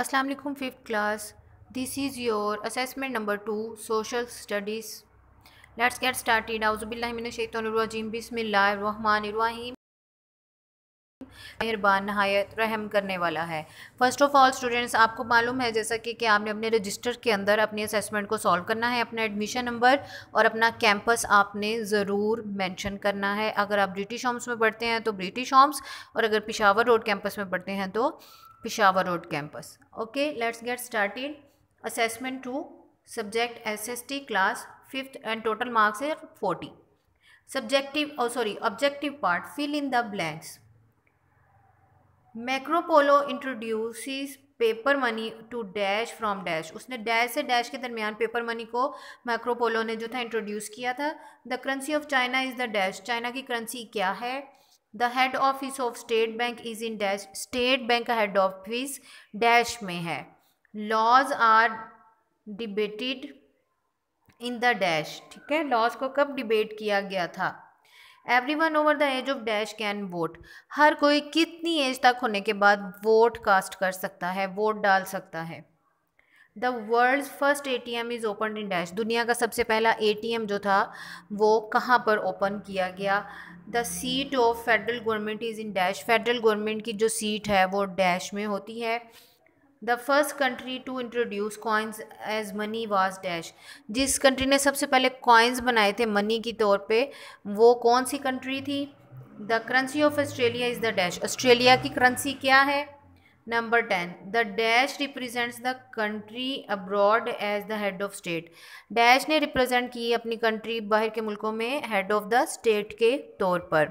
Aslam fifth class this is your assessment number two social studies let's get started आउज़बिल्लाशतरजीम बिसमीम मेहरबान नहायत रहम करने वाला है फर्स्ट ऑफ ऑल स्टूडेंट्स आपको मालूम है जैसा कि, कि आपने अपने रजिस्टर के अंदर अपने असेसमेंट को सॉल्व करना है अपना एडमिशन नंबर और अपना कैंपस आपने ज़रूर मेंशन करना है अगर आप ब्रिटिश होम्स में पढ़ते हैं तो ब्रिटिश होम्स और अगर पिशावर रोड कैंपस में पढ़ते हैं तो Peshawar road campus okay let's get started assessment two subject S S T class fifth and total marks है फोर्टी सब्जेक्टिव और sorry objective part fill in the blanks Marco Polo introduces paper money to dash from dash उसने dash से dash के दरमियान paper money को मैक्रोपोलो ने जो था इंट्रोड्यूस किया था the currency of China is the dash China की करेंसी क्या है the head office of State Bank is in dash State Bank का हेड ऑफिस डैश में है laws are debated in the dash ठीक है लॉज को कब डिबेट किया गया था everyone over the age of dash can vote हर कोई कितनी एज तक होने के बाद वोट कास्ट कर सकता है वोट डाल सकता है the world first A T M is open in dash दुनिया का सबसे पहला ए टी एम जो था वो कहाँ पर ओपन किया गया the seat of federal government is in dash federal government की जो सीट है वो डैश में होती है the first country to introduce coins as money was dash जिस कंट्री ने सबसे पहले कॉइन्स बनाए थे मनी के तौर पे वो कौन सी कंट्री थी the currency of Australia is the dash Australia की करेंसी क्या है number ten the dash represents the country abroad as the head of state dash ने रिप्रेजेंट की अपनी कंट्री बाहर के मुल्कों में हेड ऑफ़ द स्टेट के तौर पर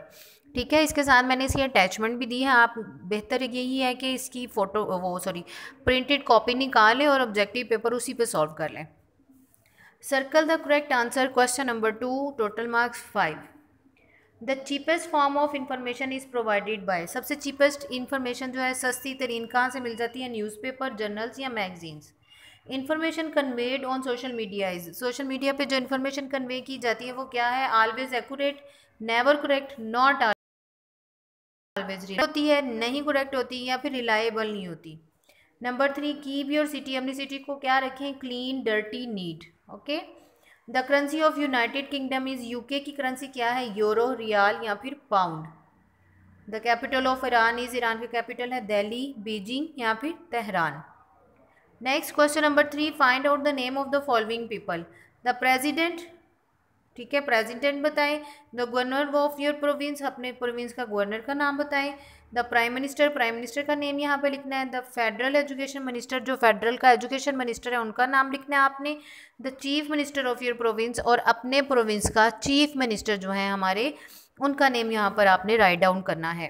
ठीक है इसके साथ मैंने इसकी अटैचमेंट भी दी है आप बेहतर यही है कि इसकी फ़ोटो वो सॉरी प्रिंटेड कॉपी निकालें और ऑब्जेक्टिव पेपर उसी पे सॉल्व कर लें circle the correct answer question number two total marks five the cheapest form of information is provided by सबसे चीपेस्ट इंफॉर्मेशन जो है सस्ती तरीन कहाँ से मिल जाती है न्यूज़पेपर जर्नल्स या magazines information conveyed on social media is social media पर जो इन्फॉर्मेशन कन्वे की जाती है वो क्या है always accurate never correct not always होती है नहीं करेक्ट होती या फिर रिलायबल नहीं होती number three keep your city अपनी सिटी को क्या रखें clean dirty neat okay the currency of United Kingdom is UK की करेंसी क्या है यूरो रियाल या फिर pound the capital of Iran is Iran की कैपिटल है दिल्ली बीजिंग या फिर Tehran next question number three find out the name of the following people the president ठीक है प्रेजिडेंट बताएं the governor of your province अपने प्रोविंस का governor का नाम बताएं the prime minister prime minister का नेम यहाँ पे लिखना है द फेडरल एजुकेशन मिनिस्टर जो फेडरल का एजुकेशन मिनिस्टर है उनका नाम लिखना है आपने the chief minister of your province और अपने प्रोविंस का चीफ मिनिस्टर जो है हमारे उनका नेम यहाँ पर आपने राइट डाउन करना है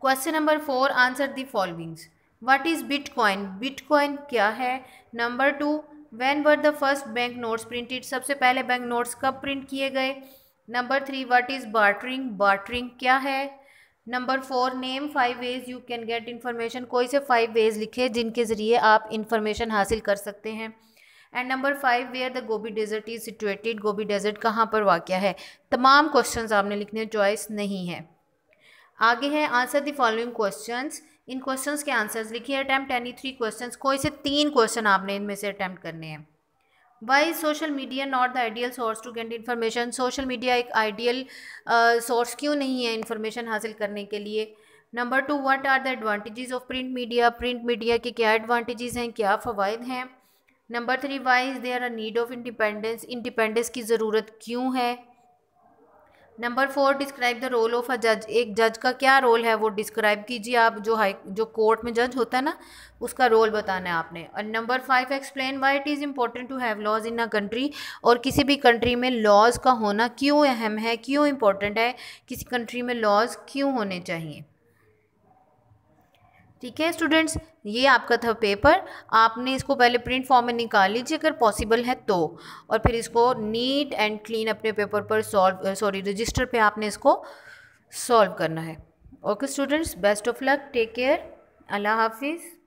question number four answer the followings what is bitcoin bitcoin क्या है number two when were the first bank notes printed सबसे पहले बैंक नोट्स कब प्रिंट किए गए number three what is bartering bartering क्या है number four name five ways you can get information कोई से फाइव वेज लिखे जिनके ज़रिए आप इन्फॉर्मेशन हासिल कर सकते हैं and number five where the Gobi desert is situated Gobi desert कहाँ पर वाक़ है तमाम क्वेश्चन आपने लिखने चॉइस नहीं है आगे है आंसर द फॉलोइंग क्वेश्चन इन क्वेश्चन के आंसर्स लिखिए अटैम्प्ट एनी थ्री क्वेश्चन कोई से तीन क्वेश्चन आपने इनमें से अटैम्प्ट करने हैं why social media not the ideal source to get information social media एक आइडियल सोर्स क्यों नहीं है इन्फॉर्मेशन हासिल करने के लिए number two what are the advantages of print media print media के क्या एडवांटेजेस हैं क्या फ़वाद हैं number three why is there a need of independence independence की ज़रूरत क्यों है number four describe the role of a जज एक जज का क्या रोल है वो डिस्क्राइब कीजिए आप जो हाई जो कोर्ट में जज होता है ना उसका रोल बताना है आपने और number five explain why it is important to have laws in a country और किसी भी कंट्री में लॉज का होना क्यों अहम है क्यों इम्पोर्टेंट है किसी कंट्री में लॉज क्यों होने चाहिए ठीक है स्टूडेंट्स ये आपका था पेपर आपने इसको पहले प्रिंट फॉर्म में निकाल लीजिए अगर पॉसिबल है तो और फिर इसको नीट एंड क्लीन अपने पेपर पर सॉल्व सॉरी रजिस्टर पे आपने इसको सॉल्व करना है okay students best of luck take care अल्लाह हाफिज़